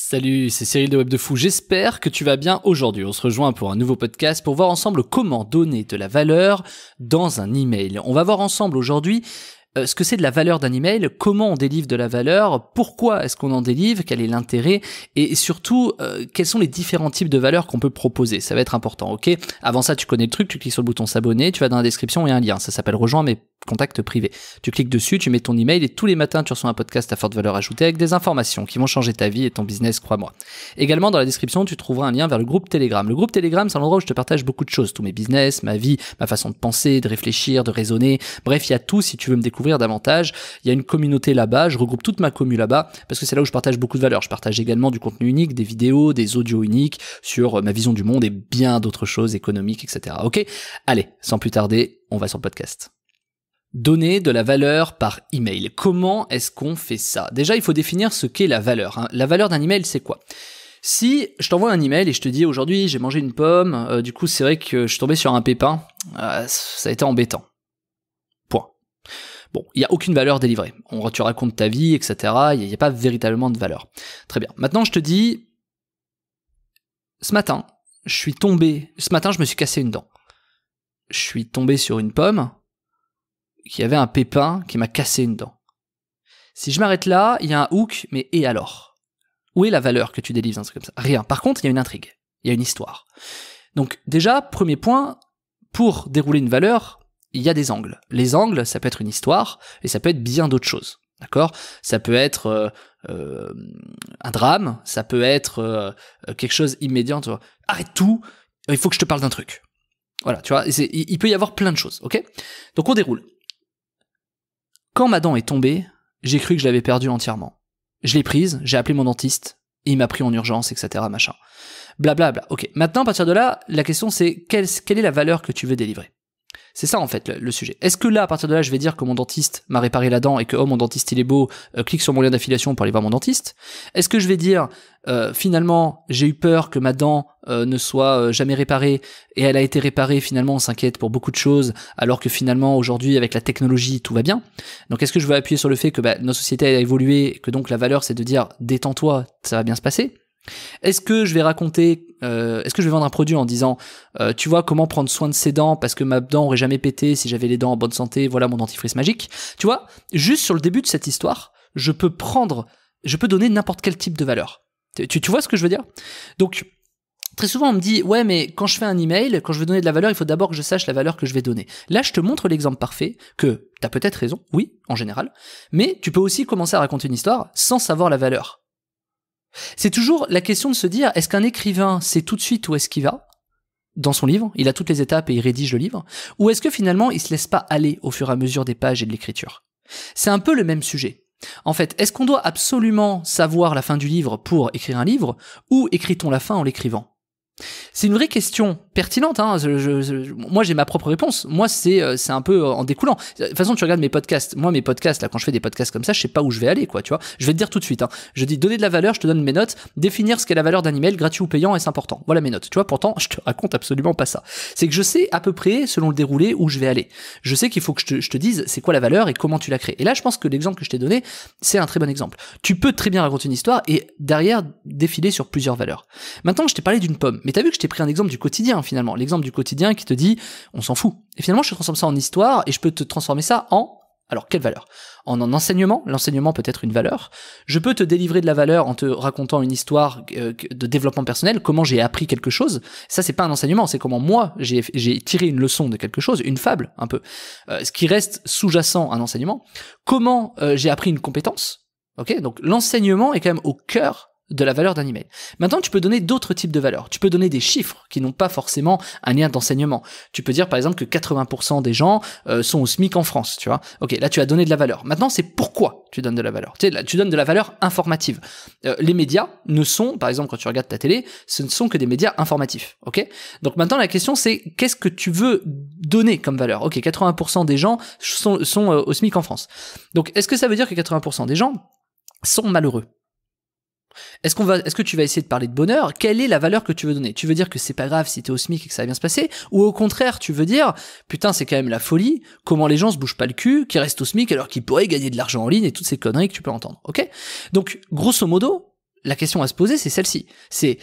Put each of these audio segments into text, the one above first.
Salut, c'est Cyril de Web de Fou. J'espère que tu vas bien aujourd'hui. On se rejoint pour un nouveau podcast pour voir ensemble comment donner de la valeur dans un email. On va voir ensemble aujourd'hui euh, ce que c'est de la valeur d'un email, comment on délivre de la valeur, pourquoi est-ce qu'on en délivre, quel est l'intérêt et surtout euh, quels sont les différents types de valeurs qu'on peut proposer. Ça va être important, ok Avant ça, tu connais le truc, tu cliques sur le bouton s'abonner, tu vas dans la description et un lien. Ça s'appelle rejoins mes contacts privés. Tu cliques dessus, tu mets ton email et tous les matins, tu reçois un podcast à forte valeur ajoutée avec des informations qui vont changer ta vie et ton business, crois-moi. Également, dans la description, tu trouveras un lien vers le groupe Telegram. Le groupe Telegram, c'est l'endroit où je te partage beaucoup de choses, tous mes business, ma vie, ma façon de penser, de réfléchir, de raisonner. Bref, il y a tout si tu veux me découvrir davantage. Il y a une communauté là-bas, je regroupe toute ma commu là-bas parce que c'est là où je partage beaucoup de valeurs, Je partage également du contenu unique, des vidéos, des audios uniques sur euh, ma vision du monde et bien d'autres choses économiques, etc. Ok Allez, sans plus tarder, on va sur le podcast. Donner de la valeur par email. Comment est-ce qu'on fait ça Déjà, il faut définir ce qu'est la valeur. Hein. La valeur d'un email, c'est quoi si je t'envoie un email et je te dis aujourd'hui j'ai mangé une pomme, euh, du coup c'est vrai que je suis tombé sur un pépin, euh, ça a été embêtant. Point. Bon, il n'y a aucune valeur délivrée. On, tu racontes ta vie, etc. Il n'y a, pas véritablement de valeur. Très bien. Maintenant, je te dis, ce matin, je suis tombé, ce matin, je me suis cassé une dent. Je suis tombé sur une pomme qui avait un pépin qui m'a cassé une dent. Si je m'arrête là, il y a un hook, mais et alors Où est la valeur que tu délivres dans un truc comme ça Rien. Par contre, il y a une intrigue, il y a une histoire. Donc déjà, premier point, pour dérouler une valeur, il y a des angles. Les angles, ça peut être une histoire, et ça peut être bien d'autres choses. D'accord Ça peut être euh, euh, un drame, ça peut être euh, quelque chose immédiat. Arrête tout, il faut que je te parle d'un truc. Voilà, tu vois, il peut y avoir plein de choses, ok Donc on déroule. Quand ma dent est tombée, j'ai cru que je l'avais perdue entièrement. Je l'ai prise, j'ai appelé mon dentiste, il m'a pris en urgence, etc. Machin. Blablabla. Bla, bla. Ok. Maintenant, à partir de là, la question c'est quelle, quelle est la valeur que tu veux délivrer c'est ça en fait le, sujet. Est-ce que là, à partir de là, je vais dire que mon dentiste m'a réparé la dent et que oh mon dentiste il est beau, euh, clique sur mon lien d'affiliation pour aller voir mon dentiste Est-ce que je vais dire euh, finalement j'ai eu peur que ma dent euh, ne soit jamais réparée et elle a été réparée finalement on s'inquiète pour beaucoup de choses alors que finalement aujourd'hui avec la technologie tout va bien. Donc est-ce que je vais appuyer sur le fait que bah, notre société a évolué, que donc la valeur c'est de dire détends-toi, ça va bien se passer est-ce que je vais raconter, euh, est-ce que je vais vendre un produit en disant, euh, tu vois comment prendre soin de ses dents parce que ma dent aurait jamais pété si j'avais les dents en bonne santé, voilà mon dentifrice magique. Tu vois, juste sur le début de cette histoire, je peux prendre, je peux donner n'importe quel type de valeur. Tu, vois ce que je veux dire Donc, Très souvent, on me dit, ouais, mais quand je fais un email, quand je veux donner de la valeur, il faut d'abord que je sache la valeur que je vais donner. Là, je te montre l'exemple parfait que tu as peut-être raison, oui, en général, mais tu peux aussi commencer à raconter une histoire sans savoir la valeur. C'est toujours la question de se dire, est-ce qu'un écrivain sait tout de suite où est-ce qu'il va dans son livre, il a toutes les étapes et il rédige le livre, ou est-ce que finalement il se laisse pas aller au fur et à mesure des pages et de l'écriture C'est un peu le même sujet. En fait, est-ce qu'on doit absolument savoir la fin du livre pour écrire un livre, ou écrit-on la fin en l'écrivant c'est une vraie question pertinente. Hein. moi, j'ai ma propre réponse. Moi, c'est euh, c'est un peu euh, en découlant. De toute façon, tu regardes mes podcasts. Moi, mes podcasts, là, quand je fais des podcasts comme ça, je sais pas où je vais aller, quoi. Tu vois. Je vais te dire tout de suite. Hein. Je dis donner de la valeur. Je te donne mes notes. Définir ce qu'est la valeur d'un email, gratuit ou payant, est important. Voilà mes notes. Tu vois. Pourtant, je te raconte absolument pas ça. C'est que je sais à peu près, selon le déroulé, où je vais aller. Je sais qu'il faut que je te, dise c'est quoi la valeur et comment tu la crées. Et là, je pense que l'exemple que je t'ai donné, c'est un très bon exemple. Tu peux très bien raconter une histoire et derrière défiler sur plusieurs valeurs. Maintenant, je t'ai parlé d'une pomme mais t'as vu que je t'ai pris un exemple du quotidien finalement, l'exemple du quotidien qui te dit on s'en fout. Et finalement, je transforme ça en histoire et je peux te transformer ça en alors, quelle valeur en, enseignement, l'enseignement peut être une valeur. Je peux te délivrer de la valeur en te racontant une histoire euh, de développement personnel, comment j'ai appris quelque chose. Ça, c'est pas un enseignement, c'est comment moi, j'ai tiré une leçon de quelque chose, une fable, un peu. Euh, ce qui reste sous-jacent à un enseignement. Comment euh, j'ai appris une compétence. Ok, donc l'enseignement est quand même au cœur de la valeur d'un email. Maintenant, tu peux donner d'autres types de valeurs. Tu peux donner des chiffres qui n'ont pas forcément un lien d'enseignement. Tu peux dire par exemple que 80% des gens euh, sont au SMIC en France, tu vois. Ok, là tu as donné de la valeur. Maintenant, c'est pourquoi tu donnes de la valeur. Tu, sais, là, tu donnes de la valeur informative. Euh, les médias ne sont, par exemple, quand tu regardes ta télé, ce ne sont que des médias informatifs. Ok. Donc maintenant, la question c'est qu'est-ce que tu veux donner comme valeur Ok, 80% des gens sont, euh, au SMIC en France. Donc, est-ce que ça veut dire que 80% des gens sont malheureux est-ce qu'on va, est-ce que tu vas essayer de parler de bonheur Quelle est la valeur que tu veux donner Tu veux dire que c'est pas grave si t'es au SMIC et que ça va bien se passer, ou au contraire, tu veux dire putain c'est quand même la folie comment les gens se bougent pas le cul, qui restent au SMIC alors qu'ils pourraient gagner de l'argent en ligne et toutes ces conneries que tu peux entendre. Ok Donc grosso modo, la question à se poser c'est celle-ci. C'est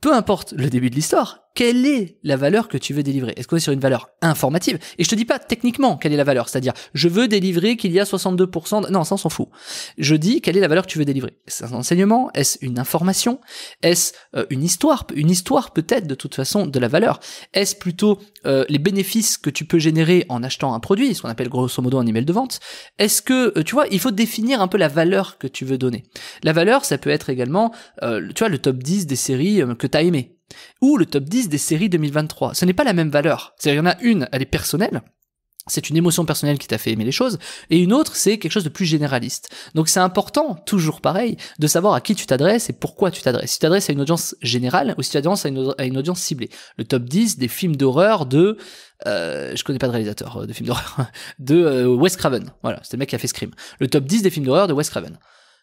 peu importe le début de l'histoire, quelle est la valeur que tu veux délivrer Est-ce qu'on est sur une valeur informative Et je te dis pas techniquement quelle est la valeur, c'est-à-dire je veux délivrer qu'il y a 62%. De... Non, ça on s'en fout. Je dis quelle est la valeur que tu veux délivrer. est un enseignement Est-ce une information Est-ce euh, une histoire Une histoire peut-être de toute façon de la valeur. Est-ce plutôt euh, les bénéfices que tu peux générer en achetant un produit, ce qu'on appelle grosso modo un email de vente Est-ce que euh, tu vois, il faut définir un peu la valeur que tu veux donner. La valeur, ça peut être également, tu vois, le top 10 des séries que tu as aimé ou le top 10 des séries 2023. Ce n'est pas la même valeur. C'est-à-dire, il y en a une, elle est personnelle, c'est une émotion personnelle qui t'a fait aimer les choses, et une autre, c'est quelque chose de plus généraliste. Donc c'est important, toujours pareil, de savoir à qui tu t'adresses et pourquoi tu t'adresses. Si tu t'adresses à une audience générale ou si tu t'adresses à une, audience ciblée. Le top 10 des films d'horreur de... Euh, je connais pas de réalisateur euh, de films d'horreur, de euh, Wes Craven. Voilà, c'est le mec qui a fait Scream. Le top 10 des films d'horreur de Wes Craven.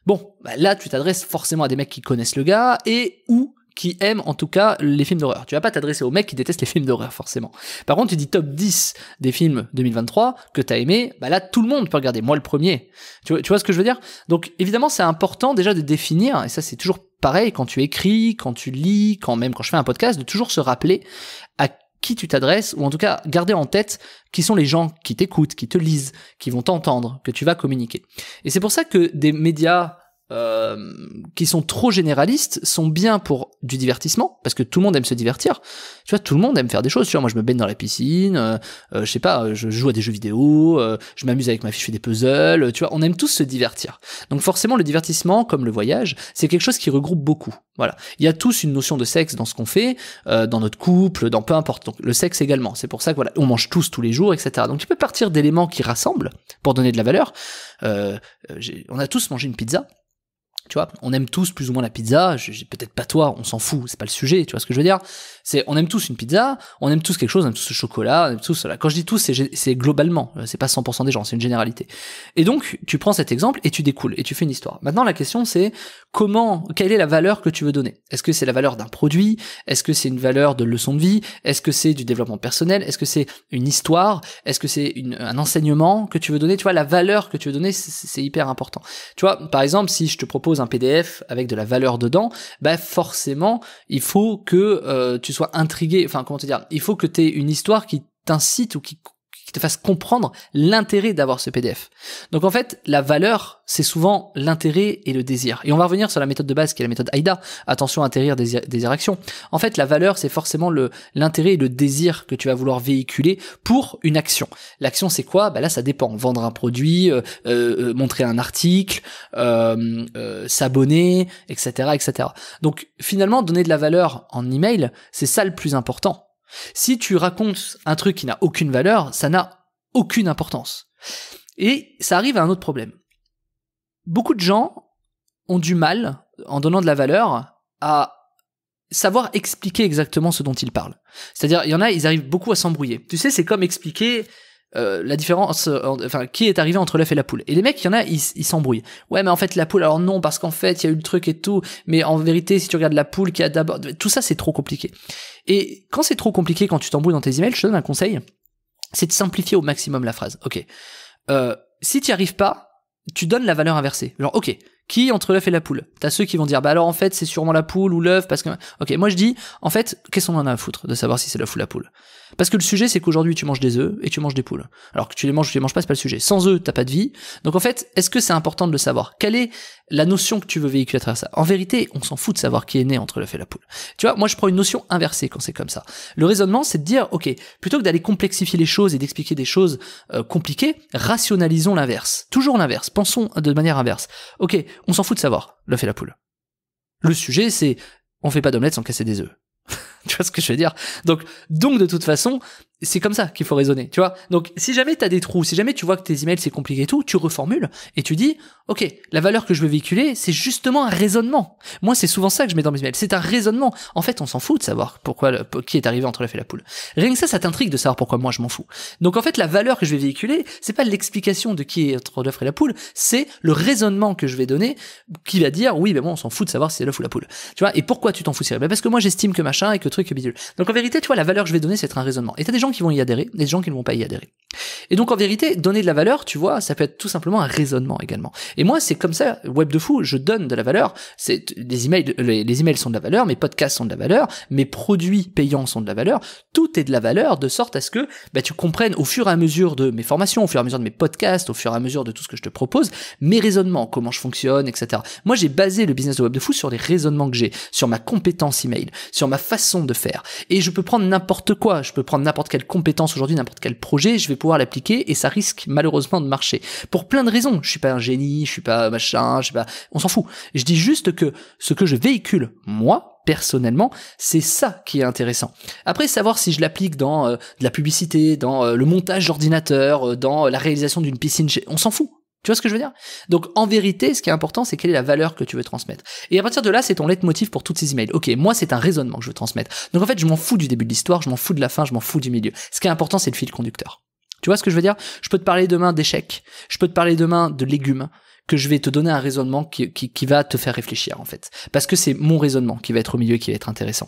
Bon, bah, là, tu t'adresses forcément à des mecs qui connaissent le gars et ou qui aiment en tout cas les films d'horreur. Tu vas pas t'adresser aux mecs qui détestent les films d'horreur forcément. Par contre, tu dis top 10 des films 2023 que t'as aimé, bah là tout le monde peut regarder, moi le premier. Tu vois, tu vois ce que je veux dire Donc évidemment, c'est important déjà de définir et ça c'est toujours pareil quand tu écris, quand tu lis, quand même quand je fais un podcast de toujours se rappeler à qui tu t'adresses, ou en tout cas garder en tête qui sont les gens qui t'écoutent, qui te lisent, qui vont t'entendre, que tu vas communiquer. Et c'est pour ça que des médias euh, qui sont trop généralistes sont bien pour du divertissement parce que tout le monde aime se divertir tu vois tout le monde aime faire des choses tu vois moi je me baigne dans la piscine euh, euh, je sais pas je joue à des jeux vidéo je m'amuse avec ma fille je fais des puzzles tu vois on aime tous se divertir donc forcément le divertissement comme le voyage c'est quelque chose qui regroupe beaucoup voilà il y a tous une notion de sexe dans ce qu'on fait dans notre couple dans peu importe donc le sexe également c'est pour ça que voilà on mange tous tous les jours etc donc tu peux partir d'éléments qui rassemblent pour donner de la valeur on a tous mangé une pizza tu vois, on aime tous plus ou moins la pizza. Peut-être pas toi, on s'en fout, c'est pas le sujet. Tu vois ce que je veux dire C'est, on aime tous une pizza, on aime tous quelque chose, on aime tous le chocolat, on aime tous cela. Quand je dis tous, c'est globalement, euh, c'est pas 100% des gens, c'est une généralité. Et donc, tu prends cet exemple et tu découles et tu fais une histoire. Maintenant, la question c'est comment, quelle est la valeur que tu veux donner Est-ce que c'est la valeur d'un produit Est-ce que c'est une valeur de leçon de vie Est-ce que c'est du développement personnel Est-ce que c'est une histoire Est-ce que c'est un enseignement que tu veux donner Tu vois, la valeur que tu veux donner, c'est hyper important. Tu vois, par exemple, si je te propose un PDF avec de la valeur dedans, bah forcément, il faut que euh, tu sois intrigué, enfin comment te dire, il faut que tu aies une histoire qui t'incite ou qui qui te fasse comprendre l'intérêt d'avoir ce PDF. Donc en fait, la valeur, c'est souvent l'intérêt et le désir. Et on va revenir sur la méthode de base qui est la méthode AIDA. Attention, intérêt, désir, désir action. En fait, la valeur, c'est forcément le, l'intérêt et le désir que tu vas vouloir véhiculer pour une action. L'action, c'est quoi bah là, ça dépend. Vendre un produit, euh, euh, euh, montrer un article, s'abonner, etc., etc. Donc finalement, donner de la valeur en email, c'est ça le plus important. Si tu racontes un truc qui n'a aucune valeur, ça n'a aucune importance. Et ça arrive à un autre problème. Beaucoup de gens ont du mal, en donnant de la valeur, à savoir expliquer exactement ce dont ils parlent. C'est-à-dire, il y en a, ils arrivent beaucoup à s'embrouiller. Tu sais, c'est comme expliquer euh, la différence, euh, enfin, qui est arrivé entre l'œuf et la poule. Et les mecs, il y en a, ils s'embrouillent. Ouais, mais en fait, la poule, alors non, parce qu'en fait, il y a eu le truc et tout, mais en vérité, si tu regardes la poule qui a d'abord... Tout ça, c'est trop compliqué. Et quand c'est trop compliqué, quand tu t'embrouilles dans tes emails, je te donne un conseil, c'est de simplifier au maximum la phrase. Ok. Euh, si tu arrives pas, tu donnes la valeur inversée. Genre, ok, qui entre l'œuf et la poule T'as ceux qui vont dire bah alors en fait c'est sûrement la poule ou l'œuf parce que ok moi je dis en fait qu'est-ce qu'on en a à foutre de savoir si c'est l'œuf ou la poule Parce que le sujet c'est qu'aujourd'hui tu manges des œufs et tu manges des poules alors que tu les manges ou tu les manges pas c'est pas le sujet. Sans œufs t'as pas de vie donc en fait est-ce que c'est important de le savoir Quelle est la notion que tu veux véhiculer à travers ça En vérité on s'en fout de savoir qui est né entre l'œuf et la poule. Tu vois moi je prends une notion inversée quand c'est comme ça. Le raisonnement c'est de dire ok plutôt que d'aller complexifier les choses et d'expliquer des choses euh, compliquées rationalisons l'inverse toujours l'inverse pensons de manière inverse. Ok on s'en fout de savoir l'œuf fait la poule. Le sujet, c'est on fait pas d'omelette sans casser des œufs. tu vois ce que je veux dire Donc, donc de toute façon, c'est comme ça qu'il faut raisonner, tu vois. Donc, si jamais tu as des trous, si jamais tu vois que tes emails c'est compliqué et tout, tu reformules et tu dis, ok, la valeur que je veux véhiculer, c'est justement un raisonnement. Moi, c'est souvent ça que je mets dans mes emails, c'est un raisonnement. En fait, on s'en fout de savoir pourquoi qui est arrivé entre l'œuf et la poule. Rien que ça, ça t'intrigue de savoir pourquoi moi je m'en fous. Donc, en fait, la valeur que je vais véhiculer, c'est pas l'explication de qui est entre l'œuf et la poule, c'est le raisonnement que je vais donner qui va dire, oui, mais moi on s'en fout de savoir si c'est l'œuf ou la poule, tu vois. Et pourquoi tu t'en fous, si ben bah, Parce que moi, j'estime que machin et que truc bidule. Donc, en vérité, tu vois, la valeur que je vais donner, c'est un raisonnement. Et des qui vont y adhérer et des gens qui ne vont pas y adhérer. Et donc en vérité, donner de la valeur, tu vois, ça peut être tout simplement un raisonnement également. Et moi, c'est comme ça, web de fou, je donne de la valeur. C'est les emails, les, emails sont de la valeur, mes podcasts sont de la valeur, mes produits payants sont de la valeur. Tout est de la valeur de sorte à ce que bah, tu comprennes au fur et à mesure de mes formations, au fur et à mesure de mes podcasts, au fur et à mesure de tout ce que je te propose, mes raisonnements, comment je fonctionne, etc. Moi, j'ai basé le business de web de fou sur les raisonnements que j'ai, sur ma compétence email, sur ma façon de faire. Et je peux prendre n'importe quoi, je peux prendre n'importe quelle compétence aujourd'hui, n'importe quel projet, je vais pouvoir l'appliquer et ça risque malheureusement de marcher. Pour plein de raisons, je suis pas un génie, je suis pas machin, je pas, on s'en fout. Je dis juste que ce que je véhicule, moi, personnellement, c'est ça qui est intéressant. Après, savoir si je l'applique dans euh, de la publicité, dans euh, le montage d'ordinateur, euh, dans la réalisation d'une piscine, on s'en fout. Tu vois ce que je veux dire Donc en vérité, ce qui est important, c'est quelle est la valeur que tu veux transmettre. Et à partir de là, c'est ton leitmotiv pour toutes ces emails. Ok, moi c'est un raisonnement que je veux transmettre. Donc en fait, je m'en fous du début de l'histoire, je m'en fous de la fin, je m'en fous du milieu. Ce qui est important, c'est le fil conducteur. Tu vois ce que je veux dire Je peux te parler demain d'échecs, je peux te parler demain de légumes, que je vais te donner un raisonnement qui, qui, va te faire réfléchir en fait. Parce que c'est mon raisonnement qui va être au milieu qui va être intéressant.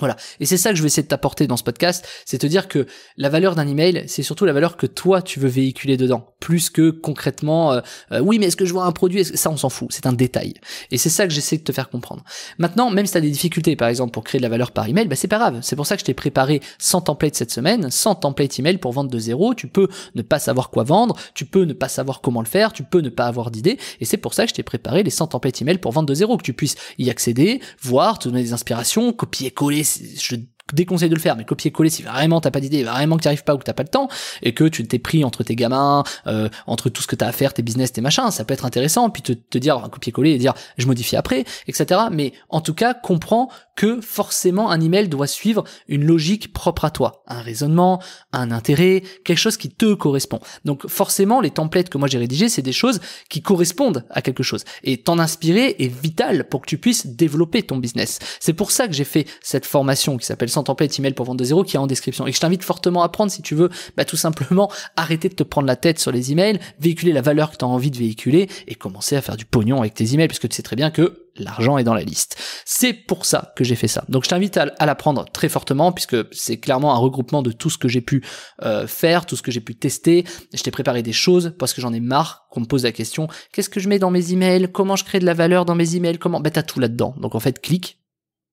Voilà. Et c'est ça que je vais essayer de t'apporter dans ce podcast, c'est te dire que la valeur d'un email, c'est surtout la valeur que toi tu veux véhiculer dedans, plus que concrètement, euh, euh, oui mais est-ce que je vois un produit Ça on s'en fout, c'est un détail. Et c'est ça que j'essaie de te faire comprendre. Maintenant, même si tu as des difficultés par exemple pour créer de la valeur par email, bah, c'est pas grave. C'est pour ça que je t'ai préparé 100 templates cette semaine, 100 templates email pour vendre de zéro. Tu peux ne pas savoir quoi vendre, tu peux ne pas savoir comment le faire, tu peux ne pas avoir d'idée. Et c'est pour ça que je t'ai préparé les 100 templates email pour vendre de zéro, que tu puisses y accéder, voir, te donner des inspirations, copier-coller je déconseille de le faire, mais copier-coller si vraiment t'as pas d'idée, vraiment que t'y arrives pas ou que t'as pas le temps, et que tu t'es pris entre tes gamins, euh, entre tout ce que t'as à faire, tes business, tes machins, ça peut être intéressant, puis te, te dire copier-coller et dire je modifie après, etc. Mais en tout cas, comprends que forcément un email doit suivre une logique propre à toi, un raisonnement, un intérêt, quelque chose qui te correspond. Donc forcément, les templates que moi j'ai rédigés, c'est des choses qui correspondent à quelque chose. Et t'en inspirer est vital pour que tu puisses développer ton business. C'est pour ça que j'ai fait cette formation qui s'appelle template email pour vendre de zéro qui est en description et je t'invite fortement à prendre si tu veux bah, tout simplement arrêter de te prendre la tête sur les emails, véhiculer la valeur que tu as envie de véhiculer et commencer à faire du pognon avec tes emails parce que tu sais très bien que l'argent est dans la liste. C'est pour ça que j'ai fait ça. Donc je t'invite à, à l'apprendre très fortement puisque c'est clairement un regroupement de tout ce que j'ai pu euh, faire, tout ce que j'ai pu tester. Je t'ai préparé des choses parce que j'en ai marre qu'on me pose la question qu'est-ce que je mets dans mes emails Comment je crée de la valeur dans mes emails Comment Ben t'as tout là-dedans. Donc en fait, clique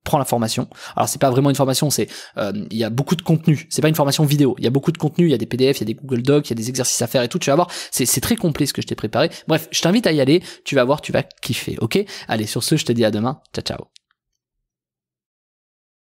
prends la formation. Alors c'est pas vraiment une formation, c'est euh, il y a beaucoup de contenu. C'est pas une formation vidéo. Il y a beaucoup de contenu, il y a des PDF, il y a des Google Docs, il y a des exercices à faire et tout. Tu vas voir, c'est très complet ce que je t'ai préparé. Bref, je t'invite à y aller. Tu vas voir, tu vas kiffer. Ok Allez, sur ce, je te dis à demain. Ciao ciao.